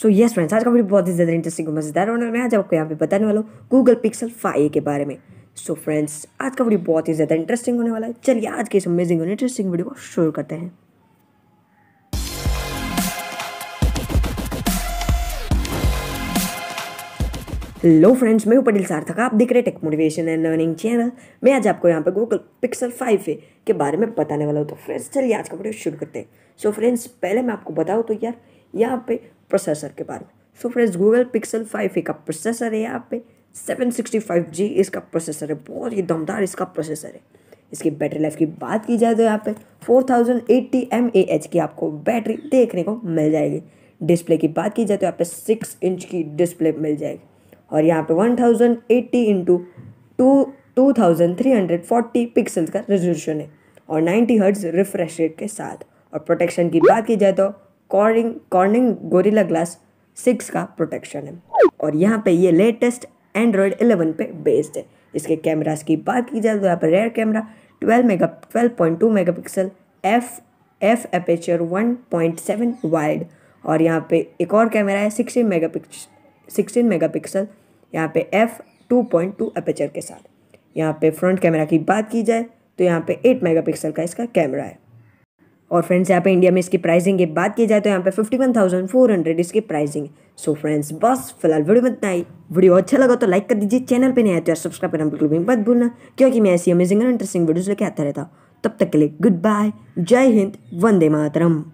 so yes friends आज का video बहुत ही ज़्यादा इंटरेस्टिंग और मज़ेदार होने वाला है आज आपको यहाँ पे बताने वाला हूँ गूगल पिक्सल फाइव के बारे में सो so फ्रेंड्स आज का वीडियो बहुत ही ज़्यादा इंटरेस्टिंग होने वाला है चलिए आज के इस अमेजिंग और इंटरेस्टिंग वीडियो को शुरू करते हैं हेलो फ्रेंड्स मैं पटेल सार्थक आप देख रहे tech motivation and learning channel मैं आज आपको यहाँ पे गूगल पिक्सल फाइव ए के बारे में बताने वाला हूँ तो फ्रेंड्स चलिए आज का वीडियो शुरू करते हैं सो फ्रेंड्स पहले मैं आपको बताऊँ तो यार यहाँ पे प्रोसेसर के बारे में so friends Google Pixel five A का प्रोसेसर है यहाँ पे सेवन सिक्सटी फाइव जी इसका प्रोसेसर है बहुत ही दमदार इसका प्रोसेसर है इसकी बैटरी लाइफ की बात की जाए तो यहाँ पे four thousand eighty M A H की आपको बैटरी देखने को मिल जाएगी डिस्प्ले की बात की जाए तो यहाँ पे सिक्स इंच की डिस्प्ले मिल जाएगी और यहाँ पे one thousand eighty into two two thousand three hundred forty pixels का रेजोल्यूशन है और नाइन्टी हर्ट्स रिफ्रेश रेट के साथ और प्रोटेक्शन की बात की जाए तो Corning Corning Gorilla Glass six का प्रोटेक्शन है और यहाँ पे ये लेटेस्ट एंड्रॉयड एलेवन पे बेस्ड है इसके कैमराज की बात की जाए तो यहाँ पर rear camera twelve mega twelve point two mega pixel F F aperture one point seven wide और यहाँ पे एक और कैमरा है sixty mega sixteen mega pixel यहाँ पे F two point two aperture के साथ यहाँ पे फ्रंट कैमरा की बात की जाए तो यहाँ पे एट मेगा पिक्सल का इसका कैमरा है और फ्रेंड्स यहाँ पे इंडिया में इसकी प्राइसिंग की बात की जाए तो यहाँ पे fifty one thousand four hundred इसकी प्राइसिंग सो फ्रेंड्स बस फिलहाल वीडियो में आई वीडियो अच्छा लगा तो लाइक कर दीजिए चैनल पर नहीं आया तो सब्सक्राइब करना बिल्कुल भी मत भूलना क्योंकि मैं ऐसी अमेजिंग और इंटरेस्टिंग वीडियोज़ लेके आता रहता हूँ तब तक के लिए गुड बाय जय हिंद वंदे मातरम